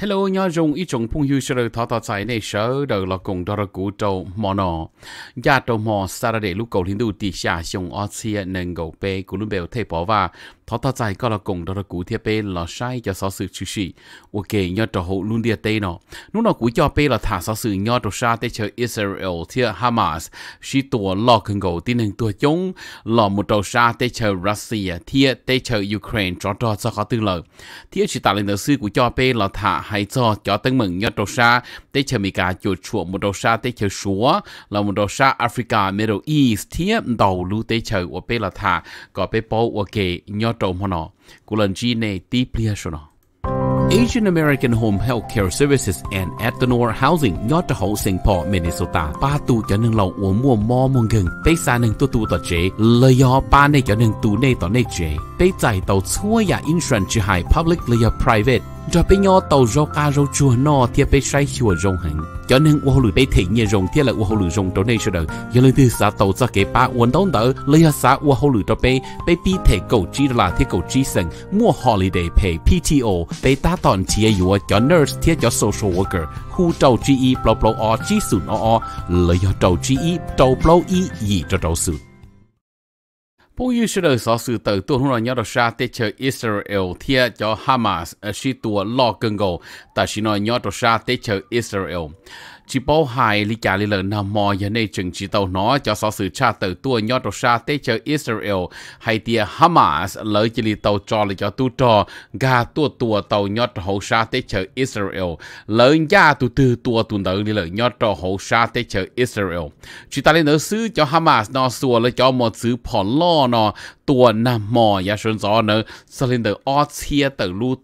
Hello, nhỏ dùng ý chung phung yêu sơ thọ thọ chạy này sở đầu là cùng đó là cú trâu mò nọ. Gia trâu mò xa ra để lúc cầu liên đủ tì xa xong ọ xìa nâng gầu bê của lúc bèo thầy bỏ và thọ ta chạy có là cùng đó là cú thiệp bê là sai cho sở sự chú sĩ ok nhớ trò hộ luôn địa tây nó lúc nào cú cho bê là thả sở sự nhớ trò sa tây chờ Israel thiệp Hamas chỉ tổ lò kinh gầu tin hình tổ chống lò một trò sa tây chờ Russia thiệp tây chờ Ukraine trò trò cho khó tương lợi thiệp chỉ tạo lên đầu sư của cho bê là thả hay cho cho tân mừng nhớ trò sa tây chờ Mỹ cả chuột chuột một trò sa tây chờ súa là một trò sa Africa Middle East thiệp đầu lưu tây chờ của bê là thả có bê bao ok nhớ trộm hoa nọ của lần chi này tí plia cho nọ Asian American Home Health Care Services and Ethanol Housing nhớ cho hậu sinh phò Minnesota. Ba tu cho nên lầu uống mua mò mong gừng, Tế xa nên tu tu tỏ chế. Lời do ba này cho nên tu này tỏ này chế. Tế giải tàu chua ya insurance chỉ hai public lìa private cho bé nhỏ tàu rau cá rau chua nó thì bé say chua rong hẳn cho nên ô lử bé thấy nhẹ rong thì là ô lử rong đó này sao được giờ lên từ xã tàu ra cái ba uốn đón đỡ lấy ra xã ô lử đó bé bé bị thể cầu chi là thể cầu chi sân mua holiday pay PTO bé ta tòn chỉ ấy vừa cho nurse thì cho social worker khu trâu chi y blo blo o chi sụn o o lấy cho trâu chi y trâu blo y gì cho trâu sụn ผู้ยูชุดสอสื่อเติร์ตัวหุ่นยอดชาเตเชออิสราเอลเทียจอฮามาสชีตัวลอกเกิงโกแต่ชินอยอดชาเตเชออิสราเอล chỉ bảo hại lý cả lý lợn nào mò giờ này chừng chỉ tàu nó cho sở sự cha tự tua nhót đồ xa tế chờ Israel hay tia Hamas lỡ chỉ lý tàu cho lý cho tu cho gà tua tua tàu nhót hậu xa tế chờ Israel lỡ gia tu tư tua tu nợ lý lợn nhót trò hậu sa tế chờ Israel chỉ ta lý nợ sứ cho Hamas nó xua lý cho một sứ phòn lo nó tua na mò ya sơn gió nơ sa lên tờ o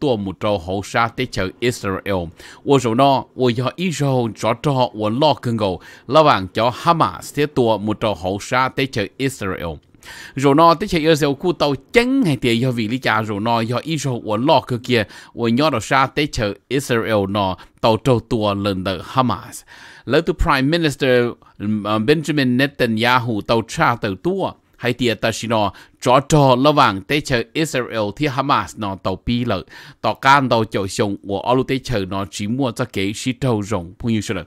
tua một trò hậu sa tế chờ Israel rồi nó wo ya Israel cho cho wo lo cưng gầu là vàng cho Hamas tế tua một trò hậu sa tế chờ Israel rồi nó tới chạy Israel khu tàu chấn hay tiền do vị lý cha rồi nó do Israel của lo cơ kia của nhỏ đó xa tới chờ Israel nó tàu trâu tua lần đợt Hamas lấy từ Prime Minister Benjamin Netanyahu tàu cha tàu tua hay tiệt ta xin nó cho cho là vàng tế chờ Israel thì Hamas nó tàu bi lợi tàu can tàu chậu sông của ông tế chờ nó chỉ mua cho cái sĩ trâu rồng phong như thế này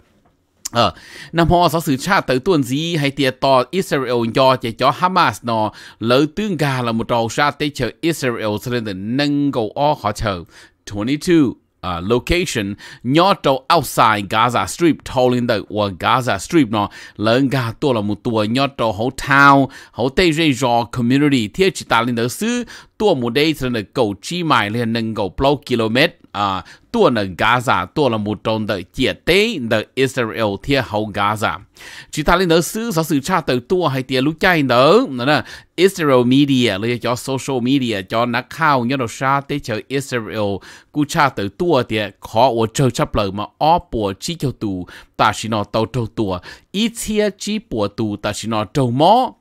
ờ năm họ sáu sự cha tới tuần gì hay tiệt tò Israel do chạy cho Hamas nó lỡ tương gà là một trò sa tế chờ Israel sẽ nên nâng cầu o họ chờ 22 uh, location nhỏ trâu outside Gaza Strip thâu lên tới và Gaza Strip nó lớn ga tua là một tua nhỏ trâu hotel, hotel hậu tây community thiết chỉ ta lên tới xứ tua một đây thì là cầu chi Mai lên nâng cầu bao km à là Gaza một trong Israel hậu ตัวหนึ่งกาซาตัวละมุดตรงเดเจียเต้เดอิสราเอลเทียเฮากาซา chỉ ta lên đó xứ sở sự cha từ tua hay tiền lúc chạy nữa là Israel media lấy cho social media cho nó khao nhớ đồ xa tế chờ Israel cú cha từ tua thì khó ở chờ chấp lời mà ó bùa chỉ cho tù ta chỉ nó tàu trâu tua ít chia chỉ bùa tù ta chỉ nó trâu mó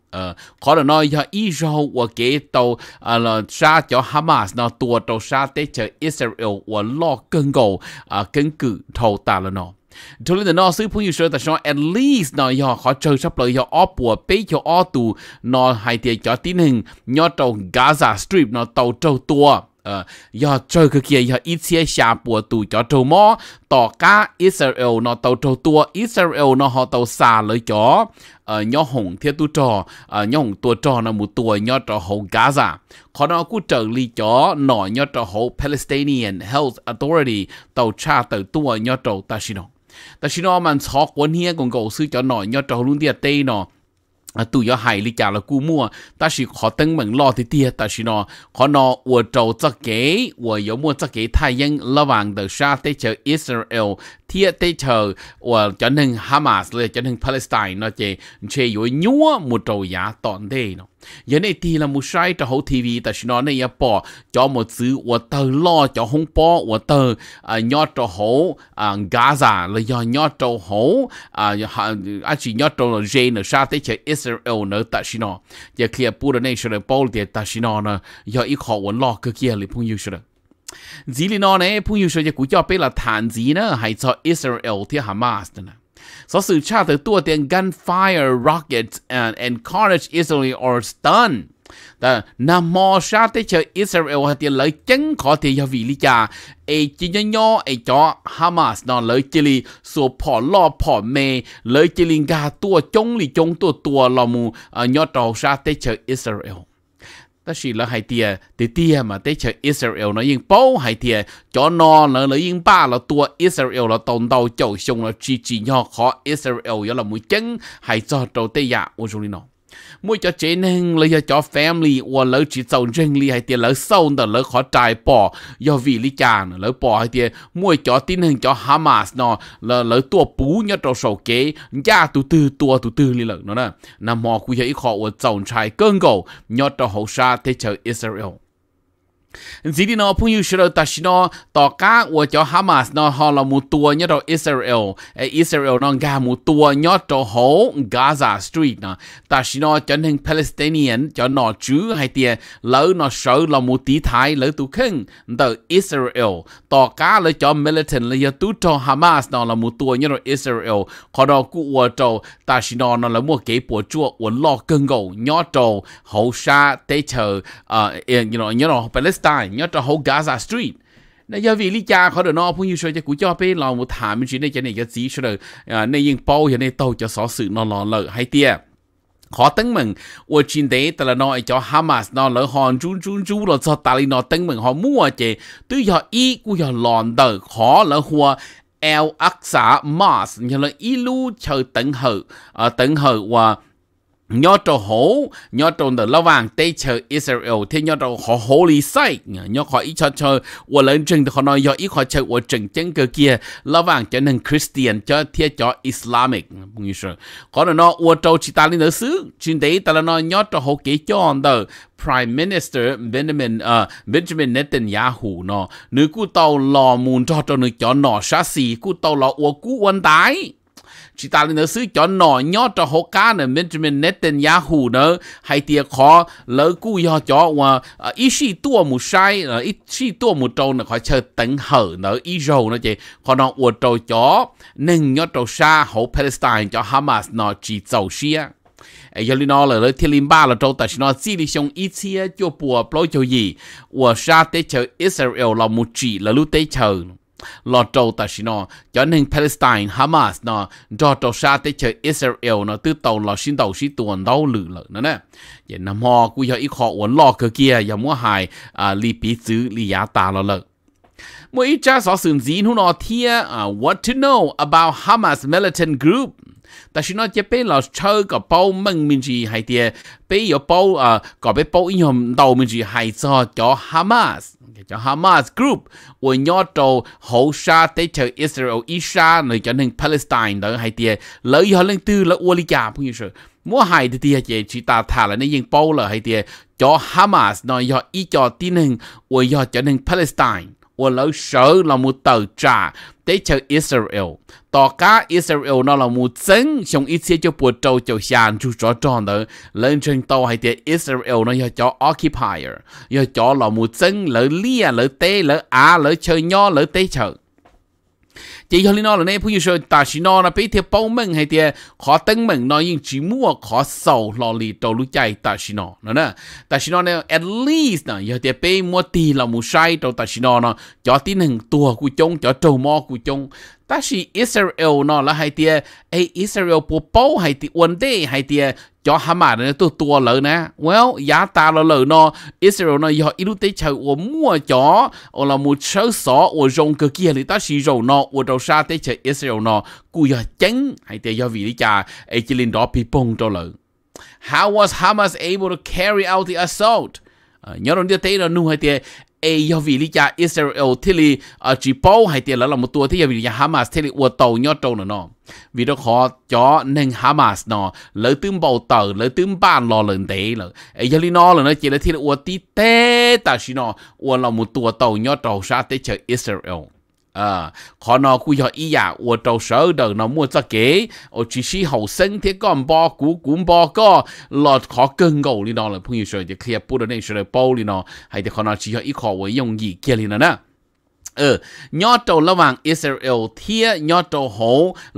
ờ nói giờ Israel và kế tàu à, là ra cho Hamas nó tua tàu ra tới chờ Israel và lo cân cầu à cân cử thầu là nó cho nên nó sư phụ yêu ta cho at least nó yo khó chờ sắp lời yo ở bùa bế cho ở tù nó hay tiền cho tín hình nhỏ tàu Gaza Strip nó tàu trâu tua ờ chơi cái kia yo ít xe xa bùa tù cho trâu mò tỏ cá Israel nó tàu trâu tua Israel nó họ tàu xa lời cho ờ nhỏ hồng thiết tu trò ờ, nhỏ hồng tua trò là một nhỏ trò hậu Gaza khó nó cũng trở lý chó nọ nhỏ trò hậu Palestinian Health Authority tàu cha tàu tua nhỏ trò ta xin ta nó mình xóa quân hiên cậu sư cho nọ nhỏ trò luôn tiệt tê nọ ờ, tụ yo hai li cha là cú mua ta chỉ khó tăng mình lo thì tia ta chỉ nó khó nó ủa trâu chắc kế mua chắc kế thay nhân lo vàng từ sa tới chờ Israel thì tê chờ và cho nên Hamas là cho nên Palestine nó chế chế yếu nhúa một trâu giá tọn thế nó giờ này thì là một sai cho hậu TV ta xin nói này bỏ cho một thứ và tờ lo cho không bỏ và tờ nhỏ cho hậu Gaza là do nhỏ cho hậu à chỉ nhỏ cho là Jay nữa sao tê chờ Israel nữa ta xin nói giờ kia bù đó này sẽ là bao tiền ta xin nói nữa giờ ít họ vẫn lo cái kia là phong yêu sẽ chỉ là nó này phụ nữ sẽ cũng cho biết là thản gì nữa hay cho Israel thì Hamas nữa so sự tra từ tua tiền gunfire rockets and encourage Israel or stun ta nam mô sa tế chờ Israel hay tiền lợi chấn khó thì do vì cha ai e chỉ nhớ ai e cho Hamas nó lợi chỉ li số bỏ lo bỏ mê lợi chỉ li gà tua chống li chống tua tua lo mù e nhớ trò sa tế Israel ta chỉ là hai tia thì tia mà tới chờ Israel nó yên bao hai tia cho nó là nó yên ba là tua Israel là tồn đầu chầu xong là chỉ chỉ nhau khó Israel là mũi chân hay cho đầu tây giả dạ, ô chung nó mỗi cho chế nên là cho family và lỡ chỉ sầu riêng li hay tiền lỡ sâu đó lỡ khó trai bỏ do vì lý chàng lỡ bỏ hay tiền mỗi cho tin hình cho Hamas nó là lỡ tua bú nhớ trâu sầu kế gia tụ tư tua tụ tư li lỡ nó nè nằm mò quý hệ khó và sầu trai cơn cầu nhớ trâu hậu sa thế chờ Israel gì đi nó phun yêu sửa ta xin nó tỏ cá của cho Hamas nó họ là một tua nhớ đó Israel Israel nó gà một tua nhất cho hố Gaza Street nó ta xin nó cho nên Palestinian cho nó chứ hay tiền lỡ nó sợ là một tí thái lỡ tu khinh từ Israel tỏ cá lỡ cho militant lỡ giờ tụ cho Hamas nó là một tua nhớ đó Israel họ đó cụ của cho ta xin nó nó là một cái bộ chua của lo cân gầu nhất cho hậu sa tế chờ uh, you know, you know, Palestine Palestine nhớ cho hậu Gaza Street nãy giờ vì lý cha khỏi được nó phun như soi cho cú cho pe lò một thả mình chuyện này cho này cho gì soi được này yên bao giờ này tàu cho xó sự nó lò lợ hay tia họ tấn mừng ở trên đấy tức là nói cho Hamas nó lỡ hòn chú chú chú là cho ta lý nó tấn mừng họ mua chế. tuy giờ ý của giờ lòn đời khó lỡ hoa El Aqsa Mas như là ý lưu chờ tấn hở à, tấn hở và nhớ trò hố nhớ trò đờ lao vàng tây chờ Israel thì nhớ trò họ hố lý sai nhớ họ ít cho chờ và lớn chừng thì họ nói do ít họ chờ và chừng chân cơ kia lao vàng cho nên Christian cho thiết cho Islamic như thế có nó nó và trò chỉ ta lên nữa xứ chuyện đấy ta là nó nhớ trò hố kế cho ông đờ Prime Minister Benjamin uh, Benjamin Netanyahu nó nữ cú tàu lò mùn cho cho nữ cho nó sáu xì cú tàu lò và cú quân tái chỉ ta lên sứ cho nọ nhó cho hố cá nè Benjamin Netanyahu nè hay tiệt khó lỡ cú do cho và ít xí tua một sai ít à, xí tua một trâu nè khỏi chờ tận hở nè ít rầu nè chị khó nó uột trâu chó nên nhỏ trâu xa hố Palestine cho Hamas nó chỉ giàu xia giờ lý nó là lời thiên linh ba là trâu tại nó chỉ lý xong ít xia cho bùa blo cho gì và xa tế chờ Israel là một chỉ là lúc tế chờ lo trâu ta xin nó cho nên Palestine Hamas nó cho trâu sa tới chơi Israel nó tư tàu lo xin tàu xin tuần đâu lử lử nữa nè vậy nằm họ cứ giờ ít họ uốn lo cơ kia giờ mua hài à li bí chữ li giá ta lo lử mua ít cha sọ sườn gì nó nó thia à, what to know about Hamas militant group ta xin nó chỉ bé lo chơi cả bao mừng mình gì hay tiề bé giờ bao à cả bé bao ý nhầm mình gì hay cho cho Hamas cho Hamas group của nhỏ trâu hỗ sa tế cho Israel Isha nơi cho nên Palestine đó hay tiề lợi họ lên tư là uali chà không như sự mua hại thì tiề chỉ chỉ ta thả là nên yên bao là hay tiề cho Hamas nói họ ý cho tin hình của do cho nên Palestine của lỡ sợ là một tờ trả tế chờ Israel. Tỏ cá Israel nó là một chân trong ít xế cho bộ trâu cho sàn chú rõ tròn đó. Lên trên tàu hay tế Israel nó do cho occupier. Do cho là một chân lỡ lia lỡ tế lỡ á lỡ chờ nho lỡ tế chờ chỉ cho nó là nè bây giờ ta chỉ nó bây giờ bao mình hay thì khó tính mình nó chỉ mua khó sầu lo đầu lúc chạy ta chỉ nó nó at least nè giờ thì mua tì là mua sai đầu ta chỉ nó nó cho tin hình tua của chúng mò của chúng ta Israel nó là hay thì ai Israel bố bao hay thì one day hay thì cho Hamas này tu tua lỡ nè well giá ta là lỡ nó Israel nó do ít tế chờ của mua chó ở là một số sọ ở rồng cơ kia thì ta sử dụng nó ở đầu xa tế chờ Israel nó cú giờ chánh hay tế do vì lý cha ấy chỉ lên đó bị bông cho lỡ How was Hamas able to carry out the assault? Ờ, nhớ rằng tế là nu hay tế ai yo vì lý cha Israel thì li ở chỉ bao hay tiền là là một tua thì vì nhà Hamas thì li uo tàu nhau trâu nữa nọ vì đó khó cho nên Hamas nọ, lỡ tướng bầu tờ lỡ tướng ban lò lần tế lỡ ai yo li nó là nó chỉ là thì là uo tí tế ta chỉ nọ uo là một tua tàu nhau trâu sát tế chờ Israel à họ nó cũng ý à ở đầu sở đầu nó mua cho kế ở chỉ sĩ hậu sinh thế con bò cú cũng bò có là họ cân gầu đi đó là phong yêu sở thì kia à, được nên sở bao đi nó hay thì họ nó chỉ cho ít họ với dùng gì kia đi nữa nè เออยอดโจระหว่างอิสราเอลเทียยอดโจโห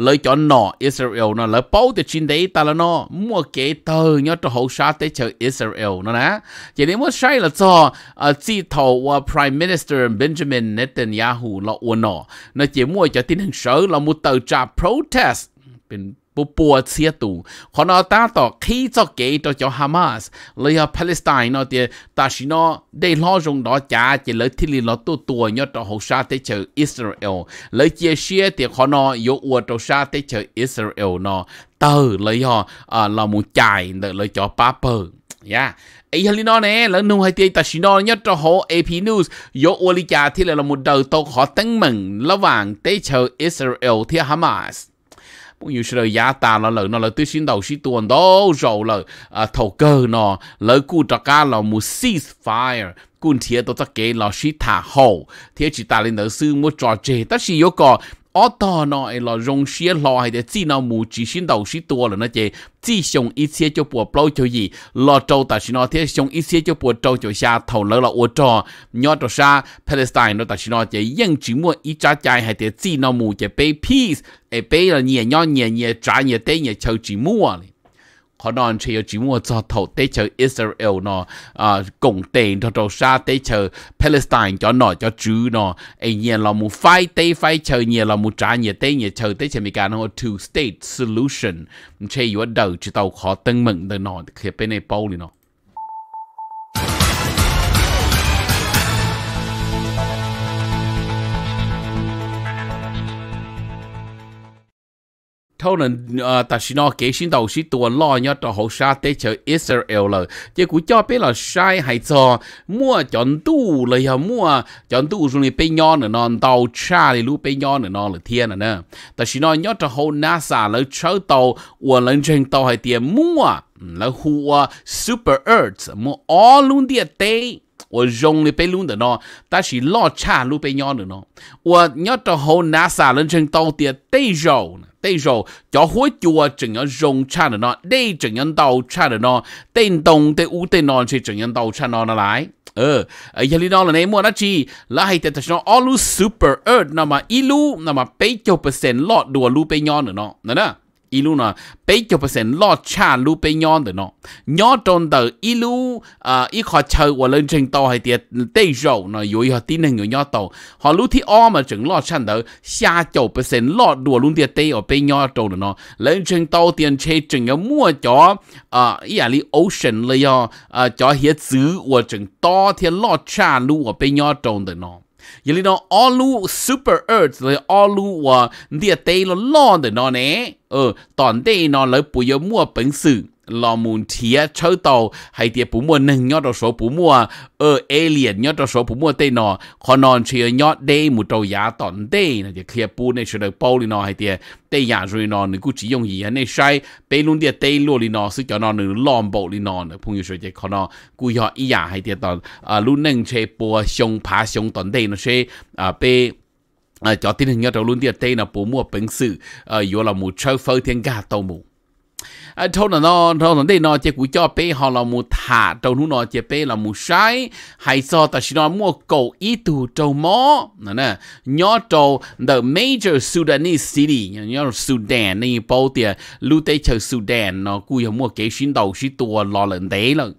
เลยจอนหนออิสราเอลเนาะแล้วเป้าแต่ชินเดตาละเนาะมั่วเกเตอยอดโจโหชาเตเชออิสราเอลเนาะนะอย่างนี้ว่าใช่ละจอเออจีทอว่า prime minister Benjamin Netanyahu ละอวนหนอเนาะเจี๋ยมั่วจะตินหึงเสอละมุเตอจ่า protest เป็น不波切度，可能打到开作给到叫哈马斯，了要 Palestine 那点，但是呢，对老中老家就了体里了多多，要到后沙的叫 Israel，了这些的可能有我到沙的叫 Israel 呢，到了要啊，老母家的了叫巴伯。Yeah. ไอ้ฮลินอเน่แล้วนูไฮเตียตัชินอนยอดจะโหเอพีนิวส์ยกอวลิกาที่เราหมดเดาตกขอตั้งมึงระหว่างเตเชอร์อิสราเอลที่ฮามาส bây giờ sự giả ta là lợi nó là tư xin đầu sĩ tuần đó rồi là à, thầu cơ nó lỡ cụ trạc cá là một ceasefire cũng thiệt tôi tất kế là xí thả hậu thế chỉ ta lên đỡ sư mua trò chế, tất nhiên có ở đó nó là rong xia lo để chỉ nó mù chỉ xin đầu xí tua là nó chỉ chỉ xong ít xia cho bùa bao cho gì lo trâu ta xin nó thế xong ít xia cho bùa trâu cho xa thầu lỡ là ô trò nhớ cho xa Palestine nó ta xin nó chỉ yên chỉ mua ít trái trái hay để chỉ nó mù chỉ pay peace ai pay là nhẹ nhõn nhẹ nhẹ trái nhẹ tê nhẹ mua này họ nói chỉ chỉ muốn cho thổ tế chờ Israel nó à cùng tiền cho trâu sa tế chờ Palestine cho nó cho chữ nó ấy nhẹ là muốn phái tế phái chờ nhẹ là muốn trả nhẹ tế nhẹ chờ tế chờ mình cả nó two state solution chỉ ở đầu chỉ tàu khó tân mừng tới nó thì bên này bao đi nó thâu nên ờ, ta chỉ nói kể xin đầu xin tuần lo nhớ cho hậu sa tế chờ Israel là chứ cũng cho biết là sai hay cho mua chọn tu là giờ mua chọn tu dùng để bên nhau nữa non tàu cha thì lúc bên nhau nữa non là thiên nữa nè ta chỉ nói nhớ cho hậu NASA là chờ tàu uổng lên trên tàu hay tiền mua là hùa super earth mua all luôn địa tế 我用你被弄的喏，但是老差路被鸟的喏，我要到后拿啥人成到底对肉呢？tê cho hối chùa chừng nhớ rong cha nó đây chừng nhớ tàu cha nó tên tông tê u tên non chỉ chừng nhớ tàu cha nó nó lại ờ ờ giờ lý là nên mua nó chi là hay tê nó all super earth nó mà ilu nó mà bảy chục phần trăm lọt bảy nhon nữa nó nè 一路呢，被九 percent 落差路被让的呢，让中的一路啊，一块车我能挣到还点对手呢，有一下低能有让到，好路ที่อ้อมาถึงลอดชั้นเดอ下九 percent ลอดดัวลุงเดียเตอไปย่อโตเนาะแล้วจึงต่อเตียนเชจึงก็มั่วจ่ออ่าอีอะไร ocean เลยอ่ะอ่าจ่อเฮียซื้อว่าจึงต่อเทียนลอดชาลูว่าไปย่อโตเนาะ giờ lý nó alu super earth là alu và địa tây nó lo để nó nè ờ toàn tây nó lấy bùi mua bẩn sự lo mun thia chớ tàu hay tiệp bù mua nâng nhót đầu số bù mua ở alien nhót đầu số bù mua tê nọ khó non chia nhót đê một trâu giá tọn tê là tiệp kia bù này sửa được bao đi nọ hay tiệp dạ dạ dạ, à, tê giá rồi nọ nữ cũng chỉ dùng gì anh ấy sai bê luôn tiệp tê luôn đi nọ sự cho nọ nữ lòm bộ đi nọ nữ phong yêu sửa tiệp khó nọ cú họ ý giá hay tiệp tọn à luôn nâng chế bùa xong phá xong tọn tê nó chế à bê cho tin hình nhớ đầu luôn tiệp tê nọ bù mua bệnh sự ờ yếu là một chơi phơi thiên ga tàu mù à, thâu là nó thâu là đây nó chỉ cú cho bé họ là một thả trâu nu nó chỉ bé là một sai hay so ta chỉ nó mua cầu ít tu trâu mỏ, nè nè nhớ trâu the major Sudanese city nhớ Sudan này bao tiền lưu tây chờ Sudan nó cú mua cái xin đầu xin tua lo lần đấy lần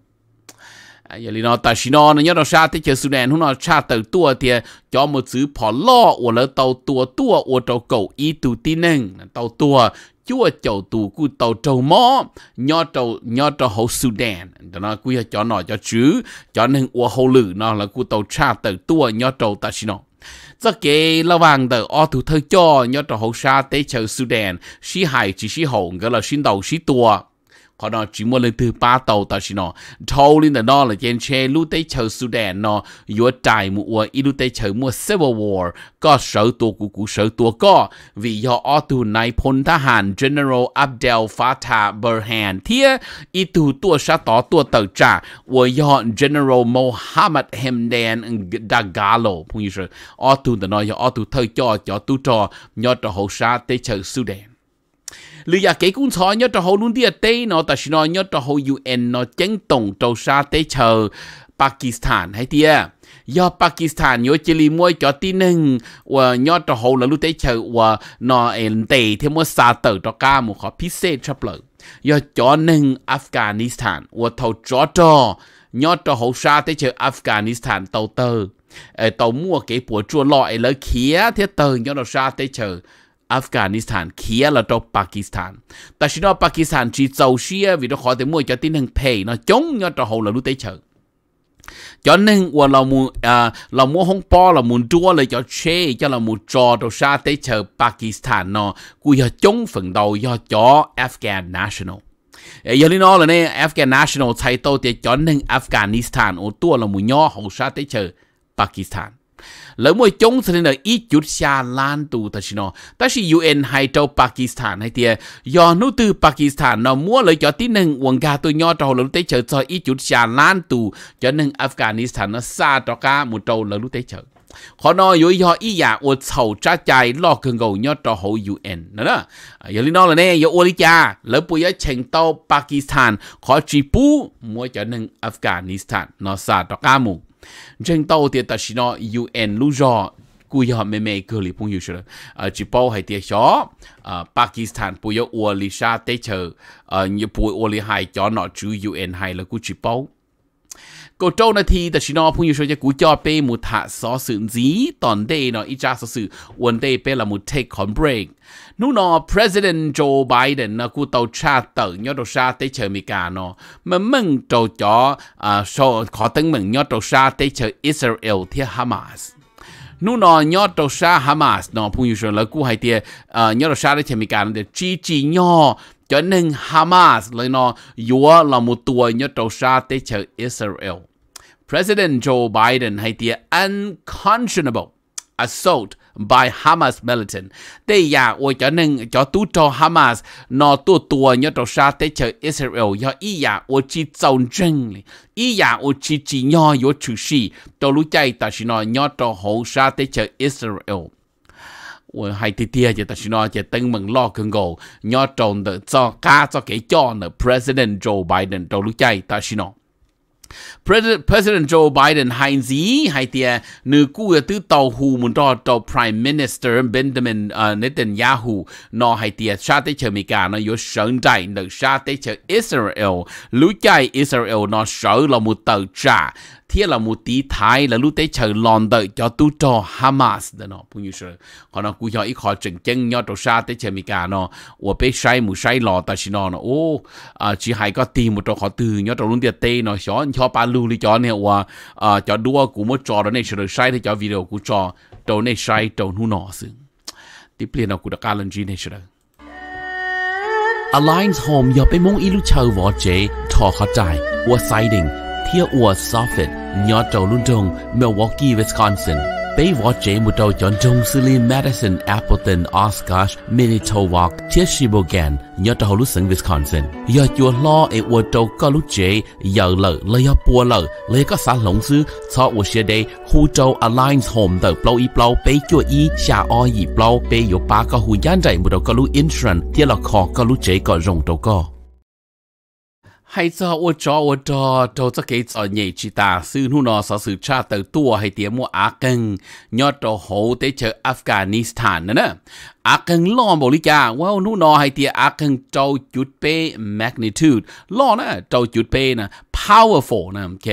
giờ à, lý nó ta xin nhớ nó sao thì chơi sudan hôm nó cha từ tua thì cho một chữ phò lo của lỡ tàu tua tua của tàu cầu ý tù tin nâng tàu tua chúa chầu tù cu tàu trầu mó nho trầu nho trầu hậu sudan cho nó quy cho nó cho chứ cho nên ua hậu lử nó là cu tàu cha từ tua nho trầu ta xin nó cho kể vàng tờ o thủ thơ cho nho trầu hậu sa tế chờ sudan sĩ hải chỉ sĩ hậu gọi là xin đầu sĩ tua họ nói chỉ mua lên từ ba tàu ta chỉ nói thâu lên là là trên xe lũ tới chờ Sudan nó vừa trải mua ít lũ tới chờ mua Civil War có sở tổ của cụ sở tổ có vì do ở tù này phun thà hàn General Abdel Fattah Burhan thia ít tù tua sa tổ tua tờ trả và do General Mohammed Hamdan Dagalo phong như sự ở tù là nó ở tù thời cho cho tù cho nhớ trò hậu sa tới chờ Sudan lì ya cái cũng sao nhớ cho hồ luôn đi tây nó ta xin nó nhớ cho hồ UN nó chấn tổng châu sa tây chờ Pakistan hay tia à? do Pakistan nhớ chỉ li mua cho tin nâng và nhớ cho hồ là lúc tây chờ và nó em tệ thêm một sa tờ cho ca một khó pí xe chấp lợi do cho nâng Afghanistan và thầu cho cho nhớ cho hồ sa tây chờ Afghanistan tàu tờ ờ, tàu mua cái bùa chua lọ lỡ khía thế tờ nhớ nó sa tây chờ Afghanistan kia là cho Pakistan ta xin nói Pakistan chỉ giàu xia vì nó khó thể mua cho tin hàng thề nó chống nó cho hầu là lúc tế chờ cho nên và là muốn à, là muốn không po là muốn chua là cho che cho là muốn trò cho xa tế chờ Pakistan nó cú cho chống phần đầu do cho Afghan National giờ nên nó là nè Afghan National chạy tàu thì cho nên Afghanistan ô tua là muốn nhỏ hậu xa tế chờ Pakistan lỡ mỗi chống thế nên ít chút xa lan tù ta chỉ nó ta chỉ UN hay châu Pakistan hay tiề do nô từ Pakistan nó mua lời cho tí nâng quần gà tôi nho trâu lỡ tới chợ cho ít chút xa lan tù cho nâng Afghanistan nó xa cho cá một trâu lỡ lúc tới chợ khó nói yếu do ý giả dạ ô sầu trả chạy lo cường gầu nhớ cho hậu UN nữa đó giờ lý nó là nè yếu ô lý cha lỡ bùi yếu chèn tàu Pakistan khó trì bú mua cho nâng Afghanistan nó xa cho ca mù trên tàu thì ta chỉ nó UN lưu rõ cú giờ mê mê cơ li phong yêu sửa à chỉ bao hay tiếc chó à, Pakistan bây giờ ua li sa tế chờ à như bây ua li hai chó nó chú UN hai là cú chỉ bao cô trâu này thì tại chỉ nó phun nhiều số cú cho pe một thả xó sự gì toàn đây nó ít ra xó sự one day pe là một take on break lúc nó president Joe Biden nó cú tàu cha tử nhớ đầu xa tới chờ Mỹ nó mà mừng trâu chó à số khó tính mừng nhớ đầu xa tới chờ Israel thì Hamas nu nó nhỏ đầu xa Hamas nó phun nhiều số là hay tiệt à nhớ đầu để chi Israel President Joe Biden hay tia unconscionable assault by Hamas militant. Tê ya ôi cho nên cho tu cho Hamas nó tu tua nhớ cho sa tế chờ Israel do ý ya ôi chi tông chân li. Ý ya ôi chi chi nho yo chữ si cho lũ chạy ta xin nó nhớ cho hậu sa tế chờ Israel. Ôi hay tê tia cho ta xin nó cho tân mừng lo cưng gồ nhớ tròn cho ca cho cái cho nè President Joe Biden cho lũ chạy ta xin nó. President, Joe Biden hain gì hay tia nữ cú ya tư tàu hù muốn đo tàu Prime Minister Benjamin à, Netanyahu no hay tia sa tế chờ Mì cả nó yếu sớn đại nợ sa tế chờ Israel lũ chạy Israel nó sợ là một tàu Trà thiết là một tí thái là lúc tế chờ lòn đợi cho tu cho Hamas đó nó cũng như thế còn nó cũng cho ít khó chừng chân nhau trâu xa tế chờ mì cả nó ủa bé say mù say lò ta xin nó nó ô à, chỉ hai có tìm một trò khó từ nhau trâu luôn tiệt tê nó cho cho ba lưu đi cho nè ủa à, cho đua cũng một trò đó này sửa say thì cho video cũng trò trâu này say trâu nu nọ sự tiếp liền nó cũng đã cả lần gì này sửa Alliance Home อย่าไปมุ่งอิลูเชอร์วอเจทอเข้าใจว่าไซดิงเที่ยวอวดซอฟฟิต Nhỏ trâu luôn trông Milwaukee, Wisconsin Bấy võ trẻ một trâu chọn trông xử lý Madison, Appleton, Oshkosh, Manitowoc, Tishibogan, nhỏ trâu lúc sân Wisconsin. Giờ chùa lo ế ua trâu có lúc trẻ, giờ lợi, lấy ở bùa lợi, lấy có xã lộng sư, cho ua xe đây, hù trâu Alliance Home tờ blâu y blâu, bấy chùa y, xa o y blâu, bấy yếu ba có hù gián dạy một trâu có lúc insurance, tia là khó có lúc trẻ có rộng trầu có hay cho ô chó ô chó cho cho cái cho nhảy chỉ ta sư nu nó sợ sự cha từ tua hay tiếng mua á cân nhớ cho hậu tới chợ Afghanistan nữa อาคังล้อมบริจาว่านู่นอให้เตียอาคังเจ้าจุดเป้ magnitude ล้อนะเจ้าจุดเป้นะ powerful นะโอเค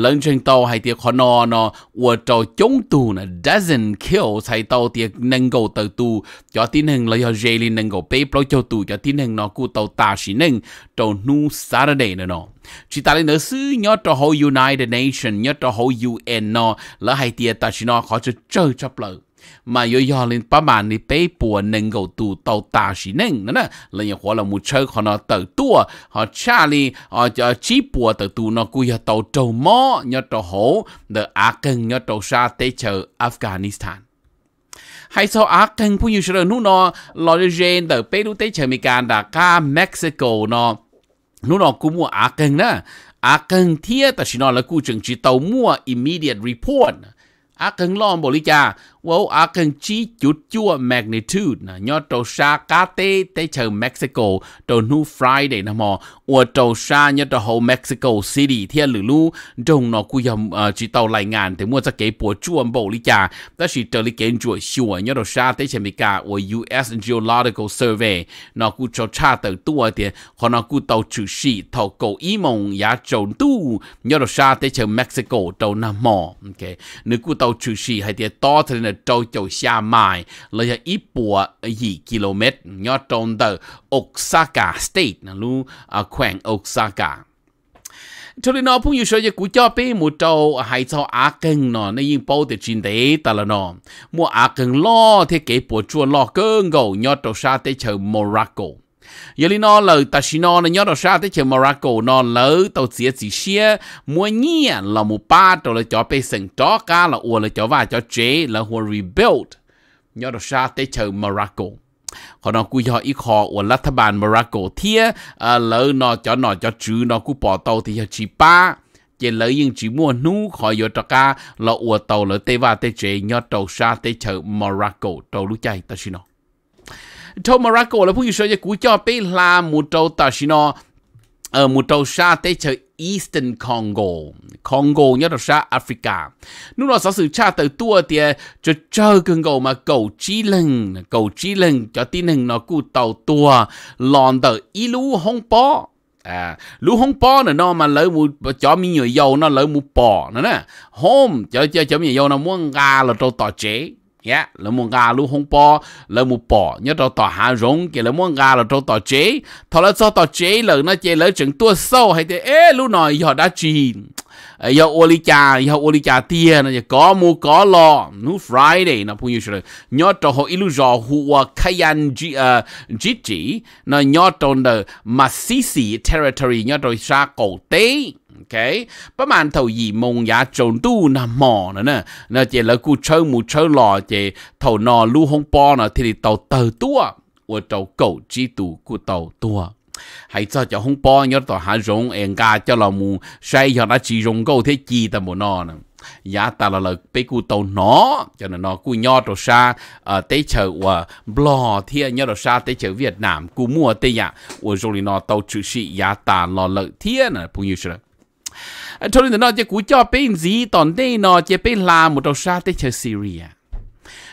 หลังจากเต้าให้เตียขอนอนอว่าเจ้าจงตูนะ dozen kill ใช้เต้าเตียนังกูเต้าตูจอที่หนึ่งเลยเจลินังกูเป้ปล่อยเจ้าตูจอที่หนึ่งนอกูเต้าตาสีหนึ่งเจ้านู่ Saturday นะเนาะชิตาเลยเนื้อซื้อเนาะตัว whole United Nation เนาะตัว whole UN เนาะแล้วให้เตียตาชินอขอจะเจอจับเลย mà yo yo lên ba mà ni bé bùa nâng gầu tu tàu ta xí nâng nữa nè lên nhà hóa là một chơi họ nó tàu tua họ cha li họ chỉ bùa tàu tu nó cúi tàu trâu mò nhớ tàu hổ the á cân nhớ tàu sa tế chờ Afghanistan hay sao á cân ผู้อยู่เฉลิมนู่นนอลอยเรนเดอเปรูเตเชมิการดาก้าเม็กซิโกนอนู่นนอกูมัวอาเกิงนะอาเกิงเทียแต่ชินอนแล้วกูจึงจีเตามั่ว immediate report อาเกิงล้อมบริจา Well, I can chi chút chua magnitude na nyo to sa ka te te chờ Mexico to nu Friday na mo o to sa nyo to ho Mexico City Thiên lử lu Đông nó ku yam ờ, chỉ tàu lại ngàn thì mua ra cái bùa chua bầu lý cha ta chỉ trở lý kiến chuột chua nho to sa te chờ Mỹ o US Geological Survey nó ku cho cha từ tua thì họ nó ku tàu chữ sĩ tàu cầu ý mong ya trồn tu nho to sa te chờ Mexico to na mo ok nếu ku tàu chữ sĩ hay thì to thì châu châu xa mai là ít bùa gì km nhỏ trong tờ Osaka State là lu à, khoảng Osaka cho nên nó cũng như sẽ cũng cho bé một trâu hai trâu á cưng nó nên yên bao để chuyện đấy ta nó mua á cưng lo thì cái bộ chuột lo cơn gầu nhớ trâu xa để chờ Morocco giờ li nó lời ta xin nó nhớ đâu sao tới chờ Morocco nó lỡ tàu xía chỉ xía mua nhia à, là mù ba tàu là cho bê sừng chó ca là ua là cho vài cho chế là hùa rebuild nhớ đâu sao tới chờ Morocco còn nó cúi họ ít khó của lát bàn Morocco thia à, lỡ nó cho nó cho chứ nó cú bỏ tàu thì chỉ ba chỉ lỡ nhưng chỉ mua nú khỏi vô cho cá là ua tàu lỡ tê va tê chế nhớ tàu xa tê chờ Morocco tàu lũ chạy ta xin nó thô Morocco là phụ yếu sẽ cú cho bé là một trâu ta xin nó ở ờ, một trâu xa tế chờ Eastern Congo Congo nhớ là xa Africa lúc đó sự cha từ tua thì ờ, cho chờ cơn gầu mà cầu chi lưng cầu chi lưng cho tin lưng nó cú tàu tua lòn tờ y lú hông bó à lú hông bó nữa nó mà lỡ mu cho mi người dâu nó lỡ mu bò nữa nè hôm cho cho cho mi dâu nó muốn gà là trâu tỏ chế ya là một gà lu hong bò là một bò nhớ đâu tỏ hà rong cái là một gà là đâu tỏ chế thọ là cho tỏ chế là nó chế là chừng tua sâu hay thế ế lu nói giờ đã chín, giờ ô oli cha giờ ô oli cha tia nó có mua có lo nu friday nó phun như thế, nhớ đâu họ ilu giò hùa kayan ji ờ, ji nó nhớ đâu là masisi territory nhớ đâu sa cổ tế okay bà man thầu gì mong giá trốn tu nà mò nữa nè nè chỉ là cú chơi mù chơi lò chỉ thầu nò lu hông po nè thì tàu tờ tua của tàu cầu chi tù của tàu tua hay cho cho hông po nhớ tàu hạ rong em ga cho là mù say cho nó chỉ rong câu thế chi ta mù nò nè ta là lời bê tàu nó cho nên nó cu đồ xa ờ, tế chợ của blò thia nho đồ xa tế chợ Việt Nam cu mua tê dạ của rồi nó tàu chữ sĩ giá ta lo lợi thia nè nhiêu rồi cho ờ, nên nó chỉ cú cho bên gì tòn đây nó chỉ bên là một đầu sa tới chơi Syria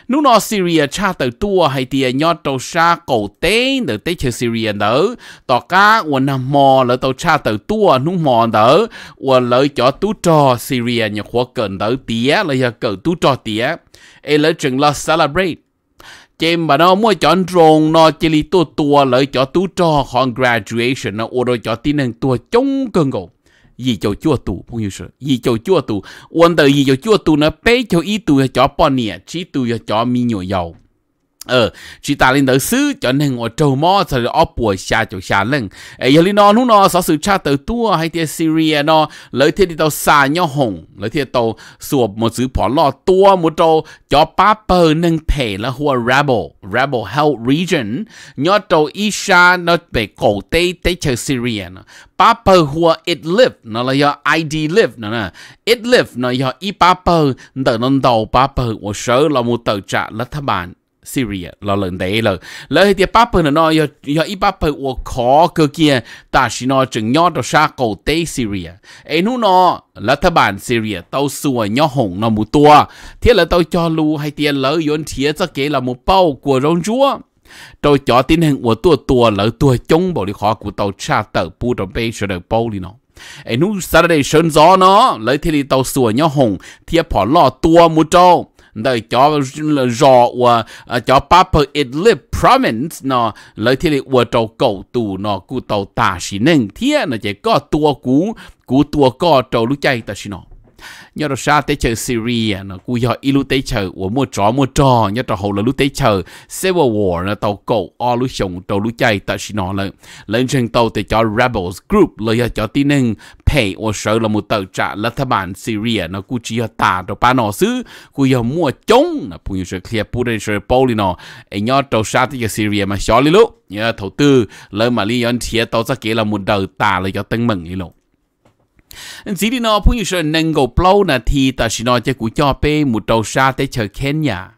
nếu nó Syria cha từ tua hay thì nhớ đầu sa cổ từ tới chơi Syria đó tỏ cá quần nằm mò lỡ đầu cha từ tua nú mò đó quần lỡ cho tú trò Syria nhà khóa cần đó tía lỡ giờ cờ tú trò tía ấy lỡ chừng là celebrate chém mà nó mua chọn rồng nó chỉ li tua tua lỡ cho tú trò còn graduation nó ô tin năng tua chống cơn gồng 伊就九吐，朋友说，伊就九吐，我到伊就啜吐呢？鼻就伊要脚跛年，嘴吐要脚米扭扭。ờ chỉ ta lên tới xứ cho nên ngồi trâu mò rồi ở buổi xa Cho xa lên ấy giờ lên nó lúc nó xóa sự cha tới tua hay thì Syria nó lấy thế đi tàu xa nhau hồng lấy thế tàu sụp một sự bỏ lọ tua một trâu cho ba bờ nâng thể là hua rebel rebel Hell region nhỏ trâu Isha nó về cổ tây tây chờ Syria nó ba bờ hua Idlib nó là do ID live nó nè Idlib nó do i ba bờ đợi nó đầu ba bờ một số là một tờ trả là thằng bạn Syria 老人地了，然后的八百人呢，要要一八百我靠个件，但是呢，正要到沙狗地 Syria，哎侬呢，รัฐบาล Syria 到ส่วนย่อหงนะมุตัวเที่ยละ到จอลูให้เตียเลยยนเทียจะเกละมุเป้ากลัวร้องจัว到จอตินแห่งอวตัวตัวเลยตัวจงบอกเลยขอกู到ชาเตอร์ปูตรงไปเสด็จปูลีเนาะไอ้นู้นซาเดย์เชิญจอเนาะเลยเที่ยละ到ส่วนย่อหงเทียพอล่อตัวมุเจ้า đời cho là rõ và cho Papua Idlib province nó lấy thế này và trâu cầu tù nó cụ tàu ta xí nên thế nó chỉ có tua cú cú tua co trâu lúc chạy ta xí nó nhớ đồ sa tới chờ Syria nó cú giờ ilu tới chờ của mua trò mua trò nhớ trò hậu là lu tới chờ Civil War là tàu cầu o lu sống tàu lu chạy tại xin nó là lên trên tàu tế cho Rebels Group lời cho tin nưng pay or sợ là một tàu trả là thà bản Syria nó cú chỉ tà đồ ba nó xứ cú giờ mua chống là phụ nữ clear phụ nữ sẽ boli nó ấy nhớ đồ sa tế chờ Syria mà xóa đi lúc nhớ đầu tư lời mà liên thiệt tàu sẽ kể là một đầu tà là cho tân mừng đi lúc chỉ đi nó phụ như sợ nâng gầu plau nà thì ta chỉ nói cho cụ cho pe một đầu xa tới chờ Kenya